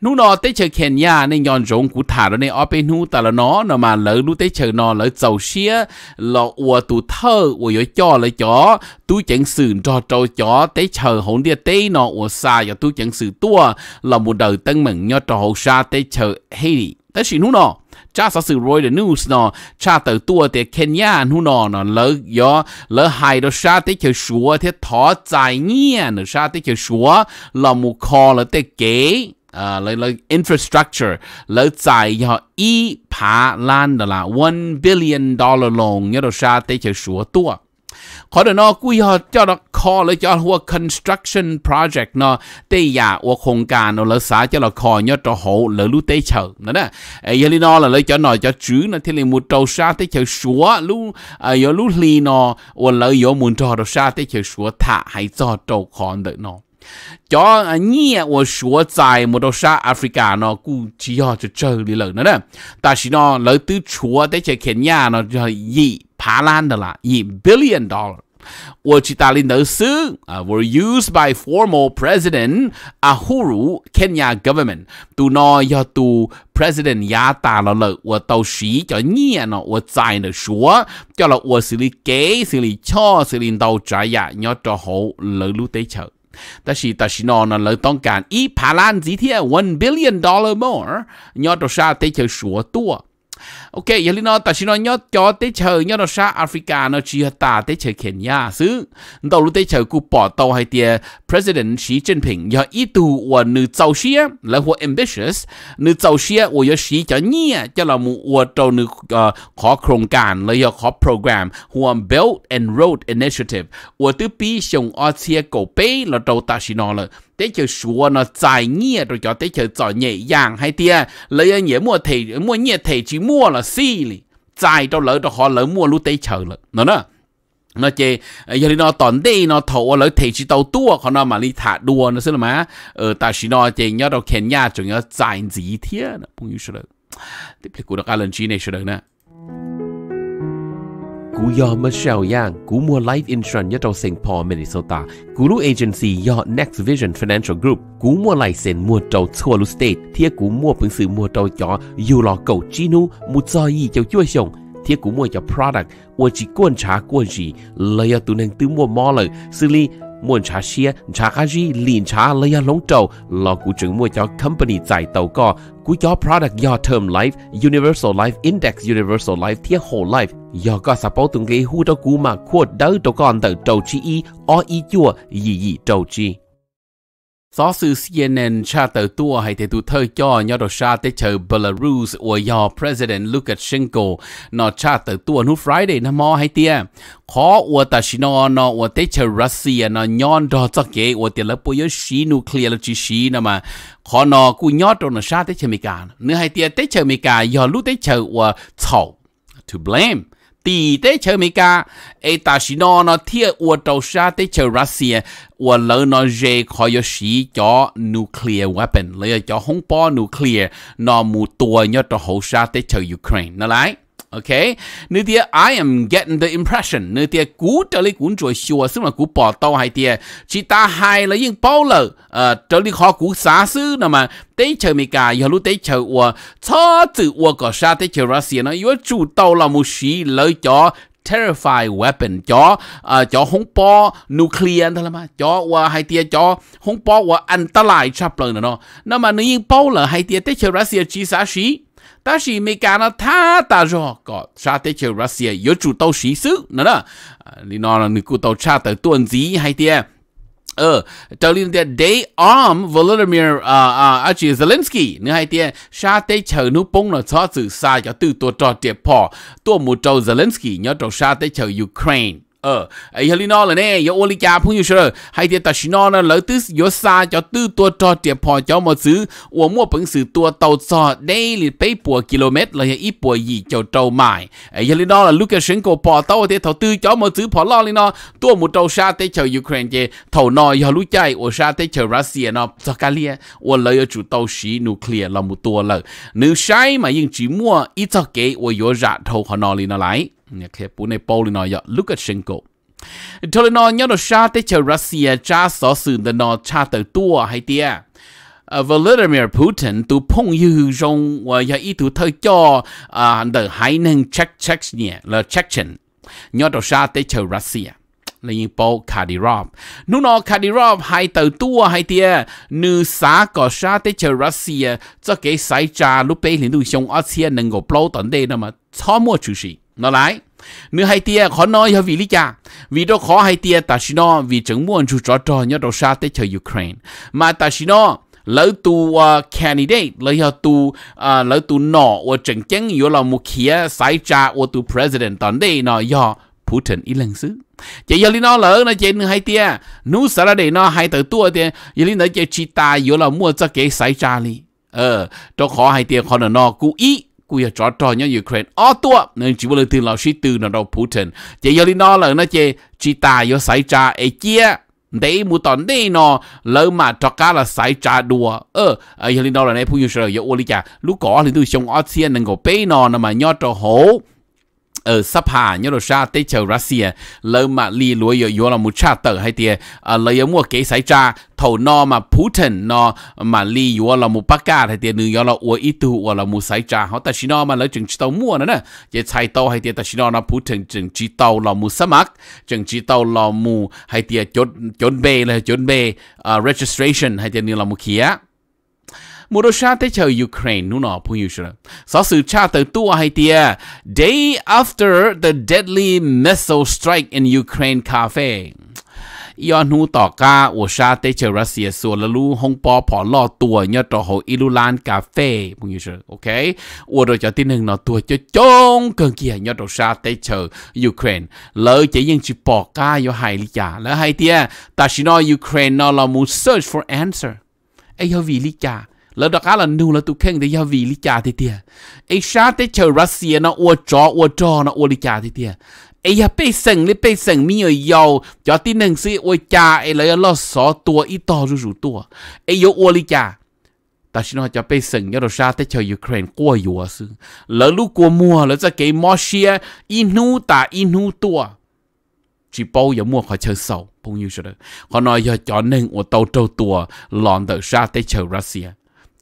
nú nó tới chờ Kenya nên nhon rộng cụ thả rồi nên ở bên nú ta là nó nó mà lỡ nú tới chờ nó lỡ giàu xía lọ ua tụ thơ ua yếu cho lỡ chó tú chẳng sử cho trâu chó tới chờ hỗn địa tế nó ua xa và tú chẳng sử tua là một đầu tân mừng nho trâu hậu xa tới chờ đi tới sự nú nó cha sa sự rồi để news nó cha từ tua để Kenya nu nó nó lỡ gió lỡ hai đó cha tới chơi súa thế thọ tài nhiên nữa cha tới chơi súa là một kho là tới kế à lấy lấy infrastructure lấy tài cho y phá lan đó là one billion dollar loan nhớ đó cha tới chơi súa tua ขอเนาะกูยอเจ้าดอกคอเลยจ้าหัว construction project เนาะเตียหัวโครงการเนาะละสาเจ้าดอกคอยอดโหเหลือลู่เตเฉนั่นน่ะไอ้ยลีนอละเลยจ้าหน่อยจ้าจื้อนะที่เลยมุดเจ้าชาเตเฉชัวลู่ไอ้ยลู่ลีนอวันเลยยมุนจอดชาเตเฉชัวถ้าให้จอดเจ้าคอนเดเนาะ cho à, nhẹ của à, số tại một đô xa Africa nó cũng chỉ cho cho chơi đi lớn nữa đó ta chỉ nó lấy từ chúa tới cho Kenya nó cho gì phá lan đó là gì billion dollar chỉ which Italian dosu uh, à, were used by former President Uhuru Kenya government to no ya to President Ya Yata là lợi của tàu sĩ cho nhẹ nó của tài nó số cho là của xử lý kế xử lý cho xử lý đầu trái, giá dạ, nhớ cho hộ lợi lũ tế chợ ta chỉ ta chỉ là lời tông cản ý Hà Lan gì thế one billion dollar more nhớ đồ sa tới chơi sủa tua ok giờ nó ta xin nó nhớ cho tế chờ nhớ nó sa Africa nó chỉ ta chờ Kenya xứ đầu lúc tế chờ cụ bỏ tàu hay tiề President Xi Jinping giờ ý tu và nữ giàu xia là ambitious nữ giàu xia và giờ xí cho nhia cho là một và trâu nữ ờ, khó khổng cản là giờ khó program hồ Belt and Road Initiative và từ bi xong ở xia cổ bê là trâu ta xin nó là tế chờ xua nó dài nghe, rồi cho tế chờ giỏi nhẹ nhàng hay tiề lấy nhẹ mua thầy mua nhẹ thầy chỉ mua là xí lì chạy cho lỡ cho họ lỡ mua lú tây chờ lỡ nó nữa nó chê giờ nó tòn đi nó thổ lỡ thể chỉ tàu tua họ nó mà đi thả đua nó sẽ là má ờ ta chỉ nó chê nhớ đâu khen nhà chúng nhớ chạy gì thế nó cũng như thế thì phải cố gắng lên chi này sẽ được nè cú yo Michelle Yang cú mua life insurance nhất trong St. Minnesota. Cú lu agency yo Next Vision Financial Group. Cú mua lại sen mua trâu thua lu state. cú mua phấn sự mua trâu chó dù lò mua cho gì cho chuối sông. Thiệt cú mua cho product. Ua chỉ quan trả quan gì. Lời tu nên tư mua mò lời. Xử lý muốn trả xe trả cái gì liền trả lấy ở lóng trầu lo cụ trưởng mua cho company giải tàu co cụ cho product do term life universal life index universal life thiết whole life do có support từng cái hú cho cụ mà khu đỡ tàu con tàu trầu chi y o y chua gì gì trầu chi giáo sư CNN cha tờ tua hay thể tu thơ cho nhờ đồ cha tế chờ Belarus của do President Lukashenko nó cha tờ tua nu Friday nó mò hay tia khó của ta chỉ nó nó của tế chờ Russia nó nhon đồ cho kế của tiền lớp bôi xí nuclear là chỉ xí nè mà khó nó cú nhớ đồ nó cha tế chờ Mỹ cả nữa hay tia tế chờ Mỹ cả do lúc tế chờ của thầu to blame tỷ tế mỹ ca ấy ta chỉ nó nó thiết ua tàu xa tế chờ Russia ua cho nuclear weapon lấy cho hông bó nuclear nó mù tùa nhớ cho hậu xa tế OK，你啲 I am getting the impression xua tàu chỉ ta nè mà chờ impression，你啲古这里古在说什么古报道还啲，其他还了应报了，呃，这里考古啥事那么？对球咪噶，以后对球我操作我个啥对球那些呢？因为主导了冇事，了叫 terrify weapon cho uh, cho cho hung po nuclear thôi mà cho và hai tia cho hung po và anh ta lại chập lần nữa nè mà nếu như bao là hai tia tới chơi Russia chỉ xả xí 但是美加呢，他打着搞啥的就 Russia 有主导习俗，那那，你那了你古到啥的段子还的。ờ à, tàu liên tiện they arm Volodymyr à à à Zelensky nữa hay tiện sa tế chờ nút bông là cho sự sai cho từ tổ trò tiệp phò tổ một trâu Zelensky nhớ trâu sa tế chờ Ukraine เออไอฮัลโหลเนี่ยยาโอลิจาพุ่งอยู่เชยอให้เดตัชโนนะเลยตื้อยศาจะตื้อตัวจอเตียพอจะมาซื้ออวมั่วผงสื่อตัวเต่าซอได้หรือไปปัวกิโลเมตรเลยอีปัวยี่เจ้าเจ้าหม่ไอฮัลโหลลูกเกษงโกปอเต่าเดียเต่าตื้อจะมาซื้อพอล้อลินอตัวมุดเต่าชาเตเชาวยูเครนเจเต่านอยฮาลุใจโอชาเตเชาวรัสเซียนอสกาเลียอวเลยจู่เต่าชีนูเคลียร์ลำมุตัวเลยนึกใช่ไหมยิ่งจีมั่วอีจักเกอโยอ่าเต่าขนอเลินอไร Dạ, nhớ nó tới hay เนี่ยแค่ปูในโปลินอยะลูกาเชนโกทอลนอยอดชาติเชรัสเซียจ้าสอสื่อดนอชาติตัวให้เตีย à, Vladimir Putin tu phong yu rong và ya ý tu thay cho the à, hai nâng Czech Chechnya là Chechen nhớ đầu xa tới chờ Russia là những bộ Kadyrov nu nó Kadyrov hay tờ tua hay tia nữ xã có xa tới chờ Russia cho cái sai trà lúc bấy liền du xong ở xe nâng gò blow tận đây mà cho mua chủ sĩ nó lại nữ hai khó nói cho vì lý vì đó khó hai tia vì chẳng muốn chú trò nhớ đầu xa tới chờ Ukraine mà ta chỉ nó ờ, candidate lỡ cho ờ, tu uh, ờ, lỡ tu nọ và chẳng là một kia cha và tu president tận đây nó do Putin ít lần xứ chỉ giờ lý nó lỡ nó chỉ hai tia nú để nó hai tờ tua thì lý nó chỉ chỉ ta yếu là mua cho cái sai cha đi ờ khó hai khó là nó กูอยากจอดจอยังยูเครนอ๋อตัวนั่นจีว่าเลยถึงเราชี้ตื่นเราพูดถึงเจียลินอเลยนะเจจีตายอยู่สายจ่าไอเจียได้มูตอนนี้เนาะแล้วมาจอกาละสายจ่าดัวเออไอยลินอเลยในผู้อยู่เฉลยอยู่อุลิจ่าลูกก่อหรือดูชงออสเซียนนั่งก็เป้นอนมาย่อจอโห ở ờ, sắp hà nhớ đồ sa tới chờ Russia lỡ mà li lúa yo yo là một cha tờ hay tiền à lỡ yo mua kế sai cha thầu no mà Putin no mà li yo là một bắc ca hay tiền nương yo là ua ít tu là một sai cha họ ta chỉ no mà lỡ chừng chỉ tàu mua nữa nè chỉ sai tàu hay tiền ta chỉ no là Putin chừng chỉ tàu là một sắp mắc chừng chỉ tàu là một hay tiền chốt chốt bê là chốt bê ờ, registration hay tiền nương là một kia มูโดชาติเชอยูเครนนู่นอพูยูชระสอสื่อชาติตัวไฮเตีย day after the deadly missile strike in Ukraine cafe ย้อนหูต่อกาอวชาเตเชรัสเซียส่วนละลูฮงปอผอล่อตัวยอดต่อหอิลูลานกาเฟ่พงยูเชอโอเคอวดจะที่หนึ่งเนาะตัวจะจงเกินเกียยอดต่อชาเตเชอยูเครนเลยจะยังจิปอกาอยู่ไฮลิจาแล้วไฮเตียตาชินอยูเครนนอลามู search for answer ไอเฮวีลิจาแล้วดอกอะไรนู่แล้วตุเข่งแต่ยาวีลิจาทีเดียไอชาติเชอรัสเซียนะอวจออวจอนะอวลิจาทีเดียไอ้ยาไปสังเลยไปสังมีเยาวจอที่หนึ่งสิอวจาไอ้เลยลอสอตัวอีต่อรู้รู้ตัวไอ้ยอวลิจา但是呢，就被神要到沙特叫 Ukraine 过游是，了路过末了再给某些一怒打一怒多，只包有莫好吃少，朋友说的，可能要叫人我到到多，让到沙特叫 Russia。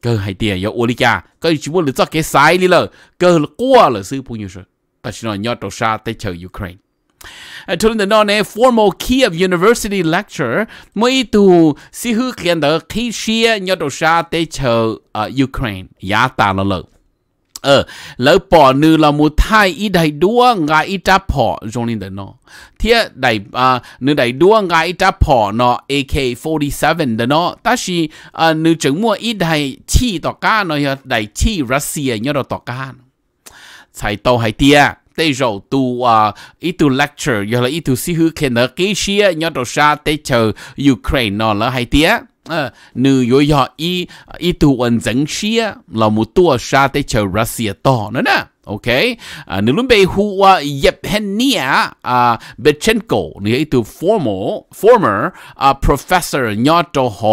哥还爹要我的家，哥只不过早给塞里了，哥过了是朋友说，但是呢，要到啥得求 Ukraine。À, thường đến đó nè formal key of university lecture mới tu si hư khi xia nhớ đồ sa tế chờ Ukraine à, eh, à, giá ta là ở lỡ bỏ nữ là một thai y đầy đua ngài y trả bỏ trong linh đời nó thế đầy à nữ nó AK47 đời nó ta chỉ à nữ mua y đầy chi tọt cá nó đầy chi Russia nhớ đó tọt cá tàu hay tia tê rầu tu à ít tu lecture giờ là ý tu si hư khen ở kia nhớ đồ xa tê chờ Ukraine nó là hay tia 呃，你有要一一度完整些，老母多少得求 ờ, Russia 到了呢？OK 啊，你准备胡啊叶很尼啊啊 Bechenko，你一度 formal former 啊 à, professor 鸟到好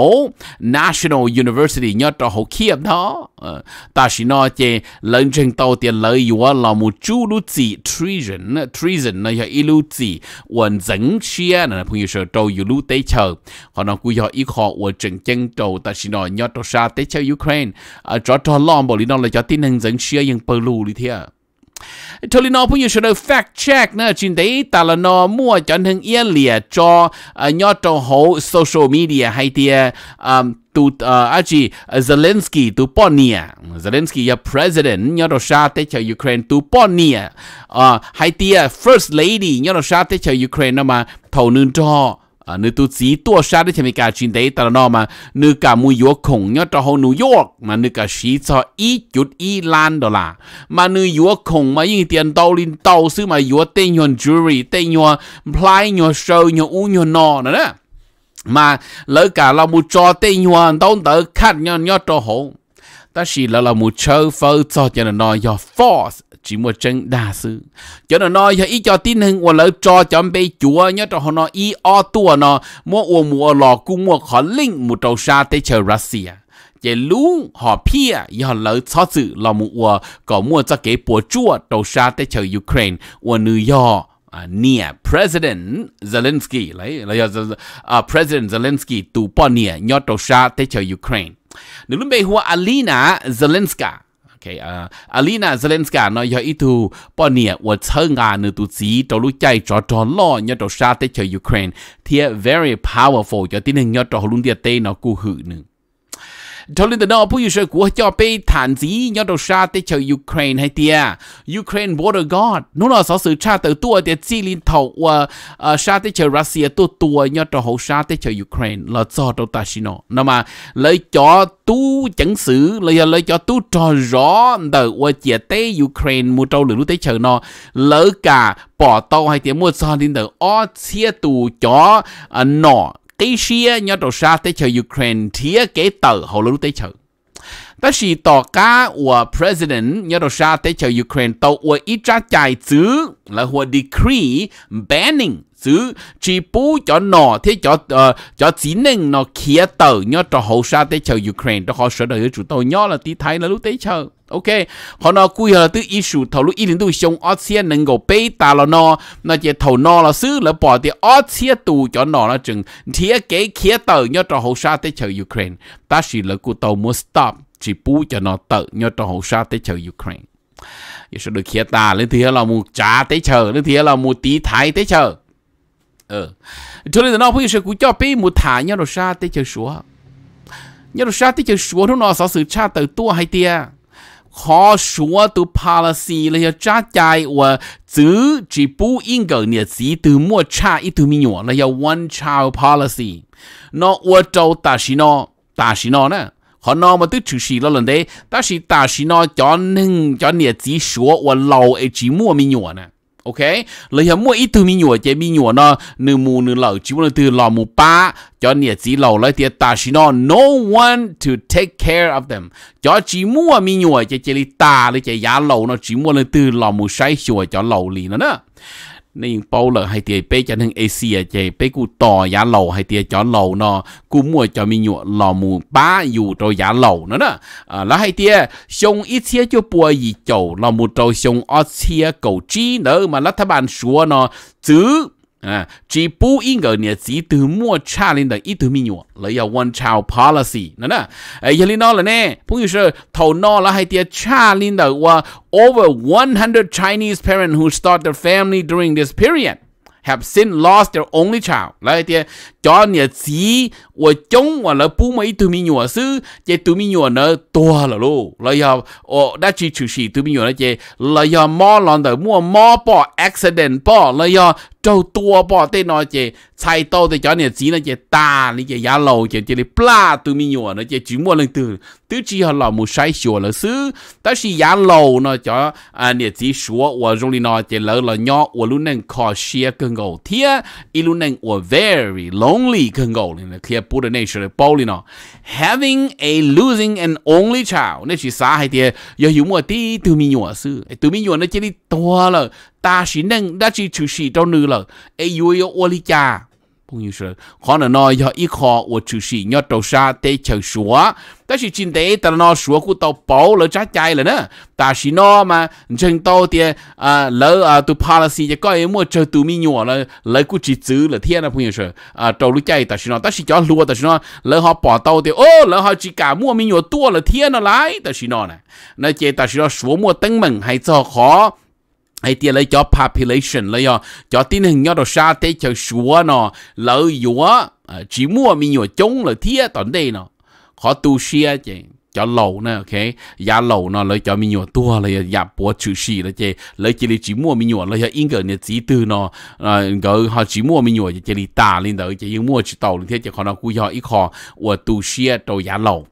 National University 鸟到好 Kiev 呢？Ờ, ta chỉ nói chê lớn trên tàu tiền lợi yếu là một chú lú chỉ treason treason là yếu lú chỉ quần dẫn chia là phong yếu sở trâu yếu lú tế chờ họ nói cú họ ít họ quần chân chân trâu ta chỉ nói nhớ trâu xa tế chờ Ukraine ở ờ, chỗ trò lòm bảo lý nó là cho tin hình dẫn chia yên bờ lù lý thế cho nên bây giờ sẽ được fact check nữa chính đấy ta là mua cho nên yên lìa cho nhớ cho hậu social media hay thì um, tu à ờ, chỉ ờ, Zelensky tu Ponia Zelensky là president nhớ đồ sa tế cho Ukraine tu Ponia à ờ, hay thì first lady nhớ đồ sa tế cho Ukraine mà thầu nương cho à nữ tu sĩ tua sa đấy chỉ mình cả chuyện đấy ta nó mà nữ cả mua york khủng nhớ cho hồ new york mà nữ cả sĩ cho ít chút ít lan đó là mà nữ york khủng mà những tiền tàu lên tàu xứ mà york tên nhuận jewelry tên nhuận play nhuận show nhuận u nhuận nọ nữa đó mà lỡ cả là một cho tên nhuận tàu tử khát nhớ nhớ cho hồ ta chỉ là là một chơi phơ cho cho nó do force chỉ mua chân đa sư cho nó nói ý cho tin hưng và lỡ cho cho em bê chúa nhớ cho họ nó ý o tua nó mua ô mua lò cung mua khó linh một trâu xa tới chờ Russia chỉ lú họ pia ý họ lỡ cho sự là một ô có mua cho cái bùa chúa trâu xa tới chờ Ukraine ô New York à, nia president Zelensky lấy là uh, à, president Zelensky tu bỏ nia nhớ trâu xa tới chờ Ukraine nếu lúc bây hoa Alina Zelenska okay, à, Alina Zelenska nói ít thu bỏ nè và thơ ngà nữ tu sĩ trò chạy trò trò lo nhớ trò sa tế cho Ukraine thì very powerful cho tin hình nhớ trò luôn địa tê nó cú hự nữa cho nên từ đó bây giờ của cho bê thản dĩ nhau đầu xa tới chờ Ukraine hay tia Ukraine border guard nó là sở sự tra từ tua tia liên thầu và ờ, xa ờ, tới chờ Russia tua tua nhau đầu hậu xa tới chờ Ukraine là do đầu ta xin nó mà lấy cho tu chẳng xử lấy lấy cho tu trò rõ từ qua chia tế Ukraine mua trâu lửa tới chờ nó lỡ cả bỏ tàu hay tiếng mua sao đến từ ó chia tù ờ, nọ tế xia nhớ đồ xa tế chờ Ukraine thía kế tờ hồ lưu tới chờ đó là tỏ cá của president nhớ đồ xa tế chờ Ukraine tàu của ít ra chạy chứ là của decree banning chứ chỉ bố cho nọ thế cho uh, cho chỉ nên nó kia tờ nhớ cho hồ xa tế chờ Ukraine đó họ sợ đời chủ tàu nhớ là tí thái là lúc tới chờ ok họ nó cùi họ tự ý sủ thầu lúc ý đến tôi xong ót xe nâng gầu bê ta là nó nó chỉ thầu nó là xứ là bỏ thì là chừng thiết kế khía tờ nhớ trò hậu sa tới Ukraine ta chỉ là cụ tàu muốn stop chỉ bú cho nó tờ nhớ trò hậu sa tới Ukraine giờ sẽ được khía ta là một trả tới là một tí thái tới chờ ờ ừ. cho nên nó bây giờ cũng cho bê một thả nhớ đồ sa tới chờ xuống nhớ đồ sa tới chờ xuống nó sợ sự cha từ tua hay tia ขอชัวตุพาลสีเลยจ้าใจว่าจื้อจีบูอิงเกิเนี่ยสีตือมัวชาอีตือมีหัวเลยวันชาวพาลสีนอว่าเจ้าตาชินอตาชินอนะขอนอมาตื้อชื่อสีแล้วหลนเดแต่สีตาชินอจอนหนึ่งจอนเนี่ยจีชัวว่าเราไอจีมัวมีหัวนะ ok lấy hầm ít thứ mi nhủa chế mi nhủa nó nửa mù nửa lẩu chỉ muốn từ lò mù ba cho nhiệt chỉ lẩu lấy ta chỉ nó no one to take care of them cho chỉ mua mi nhủa chế chế li ta lấy chế giá lẩu nó chỉ muốn từ lò mù say chùa cho lẩu lì nó nữa nên bao lợ hay tiền bé cho nên Asia chạy bé cú tỏ giá lầu hay tiền cho lầu nó cú mua cho mình nhựa lò mù ba dù cho giá lầu nó đó à, là hay tiền xong ít xe cho bùa gì chầu lò mù trâu xong ở xe cầu chi nữa mà là thằng bạn xua nó chứ Uh, G4 Ingo nia zi tu mua cha lin da i tu mi nyo la ya one child policy na na ai ya lin la ne pung yu shi thau no la hai tia cha wa over 100 Chinese parents who start their family during this period have since lost their only child la hai cho nhà xí và chống và là bú mấy tụi mình nhỏ sư chế tụi mình nhỏ nó to là lô là giờ ở đã chỉ chủ sĩ tụi mình nhỏ nó chế là giờ mò lon đời mua mò bỏ accident bò, là giờ trâu tua bò, tên nó chế sai tao thì cho nhà xí nó chế ta lý chế giá lầu chế chế lý bla, tụi mình nhỏ nó chế chỉ mua lần từ tứ chỉ họ là một sai sửa là sư ta chỉ giá lầu nó cho à nhà xí sửa và rồi nó chế lỡ là nhỏ và luôn nên khó xia ngầu gầu thia ilu nên và very long only kan go ni kia bu de nei shi bo li no having a losing an only child ne chi sa hai tie yo yu ti tu mi yo su tu mi yo ne chi li to ta shi neng da chi chu shi to nu la a yu yo o li cha cũng như là khó là nói ít khó của chữ sĩ nhớ đầu xa tê chờ súa ta chỉ chính tế ta nó súa của tàu bầu lỡ trái chạy là ta chỉ nó mà chân tàu thì à lỡ à tụ policy cho coi mua chờ tụ mi nhỏ là lỡ của chỉ chữ là thiên là cũng như là à tàu lúc chạy ta nó ta chỉ cho lúa ta chỉ nó lỡ họ bỏ tàu thì ô lỡ họ chỉ cả mua mi nhỏ tua là thiên nó lái ta chỉ nó này nó chỉ ta chỉ súa mua tăng mừng hay cho khó ai tia lấy cho population lấy cho cho tin hình nhau đồ xa tế chờ súa nó lỡ dúa à, chỉ mua mình nhỏ chống là thiết tận đây nó khó tu xia chứ cho lẩu nè ok giá lẩu nó lấy cho mình nhỏ tua lấy giá búa chữ xì là chứ lấy chỉ chỉ mua mình nhỏ lấy in cái này chỉ từ nó à, gỡ họ chỉ mua mình nhỏ chỉ là tà lên đó chỉ mua chỉ tàu lên thế chỉ còn nó cú họ ít khó của tu xia đồ giá lẩu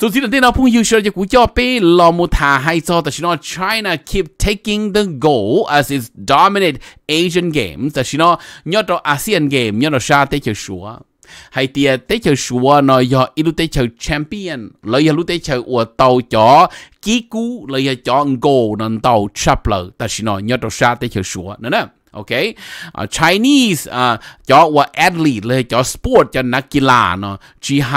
So see the now pung usual je kuya pe lo mu tha hai so ta shino China keep taking the goal as its dominant Asian games ta shino nyoto ASEAN game nyoto sha te che shua hay tia à, tế chờ sủa nó do ilu tế chờ champion lấy giờ lu tế chờ của tàu chó ký cú lợi giờ chọn nên tàu trapler ta xin nói nhớ tàu xa tế chờ sủa nữa nè okay uh, Chinese uh, จอว่า athlete เลยจอ sport จอนักกีฬาเนาะจีไฮ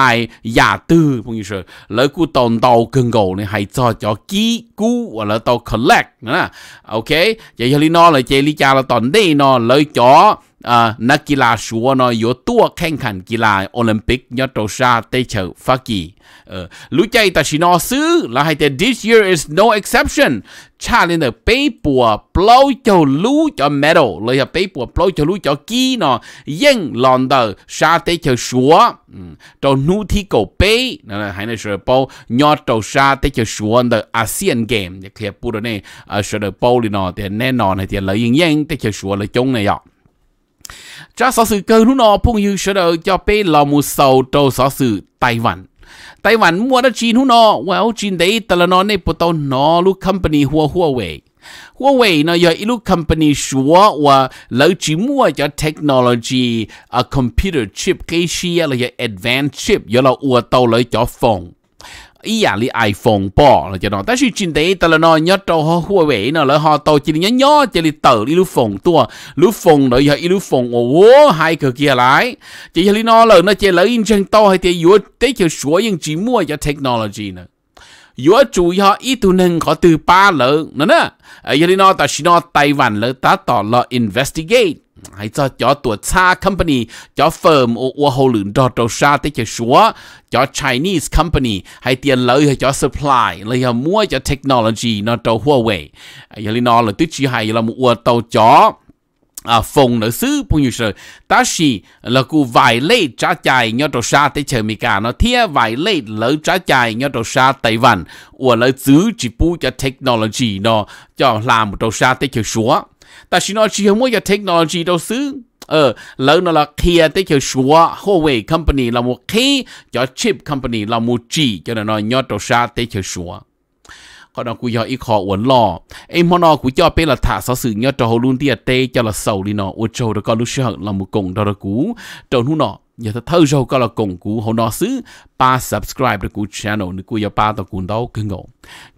ยาตื้อพวกนี้เชื่อแล้วกูตอนโตกึ่งโกเนี่ยไฮจอจอกี้กูว่าแล้วตอน collect นะ okay จะยาลีนอเลยเจลิจาเราตอนได้นอเลยจอ à, na kỳ nó yếu tua khen khẩn kỳ Olympic ờ, nhớ trâu xa tây chạy ta chỉ nói xứ là hay thế this year is no exception cha lên ở bê bùa blow cho lú cho medal lấy ở bê bùa blow cho lú cho kỳ nó yên lòn tờ xa tây chờ ừ, thi cầu bê là hay là sửa bao nhớ trâu xa ở ASEAN game thì kia bùa này sửa bao thì nó thì nè nọ thì lấy yên yên tây chờ số lấy chung này ạ จ้าสอสื่อเกินทุนอพุ่งยืเฉลยจะไปลามูเซาโตสอสื่อไต้หวัน ไต้หวันมัวดจีนทุนอวาจีนได้ตะละนอในปตนอลูกคัมปานีหัวหัวเว่ยหัวเว่ยเนาะยอีลูกคัมปานีชัวว่าเลาจีมัวจะเทคโนโลยีอะคอมพิวเตอร์ชิปเกชียแล้วจะแอดวานซ์ชิปยอเราอัวโตเลยจอฟง ý giả li iPhone bỏ là cho nó ta suy trình tế ta là nó nhớ trâu họ Huawei nó là họ tàu chỉ nhớ nhớ chỉ là tờ đi lưu phone tua lưu phone đó giờ lưu phone ô hai cái kia lại chỉ là nó là nó chỉ là in chân to hay thì yếu tế kiểu số những chỉ mua cho technology nữa yếu chủ yếu ý tu nâng có từ ba lớn nữa nè ờ, giờ nó ta chỉ nó Taiwan lỡ ta tỏ là investigate hay cho cho tuổi xa company cho firm ô ô hồ lửng cho trâu xa tới cho số cho Chinese company hãy tiền lợi cho supply lấy hay mua cho technology nó trâu Huawei à, giờ lên nó là tuyết chỉ hay là một ô tàu chó à phong nữ sư phong như sơ ta chỉ là cụ vài lệ trả chạy nhau trò xa tới chờ mì cả nó thia vài lệ lỡ trả chạy nhau trò xa tây văn ủa lỡ giữ chỉ bu cho technology nó cho làm một trò xa tới chờ xuống แต่ชินอชีมวยเทคโนโลยีเราซื้อเออแล้วนั่นละเคียเตเคียวชัวฮัวเว่ยคัมพานีเราโมเคจอชิปคัมพานีเราโมจีจนนอนยอดตัวชาเตเคียวชัวก็นอกูยออีขออวนล่อไอ้มอนอกูยอเป็นละถาสสื่อยอดตัวฮอลุนเตียเตจะละเสาลีนออวโจแล้วก็ลุชเฮเราโมกงดอรกูเจ้าหนูนอ giờ ta thâu rồi có là cùng cũ hồ nó xứ ba subscribe được cũ channel được cũ giờ ba tao cũ đâu cứ ngộ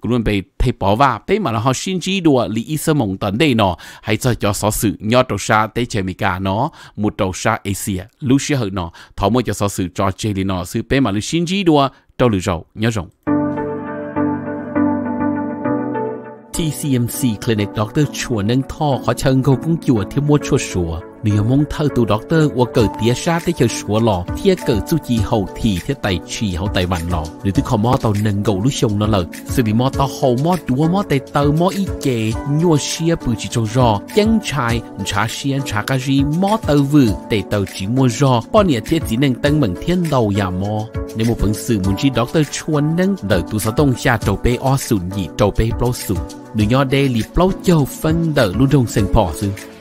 cũ luôn bị thấy bỏ vào thế mà là họ xin chỉ đùa lý ý sơ mộng tận đây nọ hay cho cho xó sự nho trâu xa tế chế mì cả nó một trâu xa asia lúc xưa hở nọ thọ mua cho xó sự cho chế lý nọ sự thế mà là xin chỉ đùa trâu lử rầu nhớ rộng TCMC Clinic Dr. Chua Nâng Tho khó chân gầu cung chùa thêm mua chua chùa nếu mong thơ tụ đọc tơ của cờ tía sát tới chờ lò thia cờ chú chi thì thế tài trì hậu tài bản lò nếu tức họ mò tàu nâng gầu lúc sông nó lờ sự bị mò hậu mò đua mò tài tàu mò y kề nhua xia bự chỉ cho rò chân chai chả xia chả cá gì mò tàu vừ tài tàu chỉ mua rò bao nhiêu thiết chỉ nâng tăng mừng thiên đầu nhà mò nếu một phần sự muốn chi đọc chuan nâng đợi tụ sáu tông xa trầu bê o sụn gì trầu bê bô sụn đừng nhớ đây lì bô châu phân đợi luôn đông sành phò xưa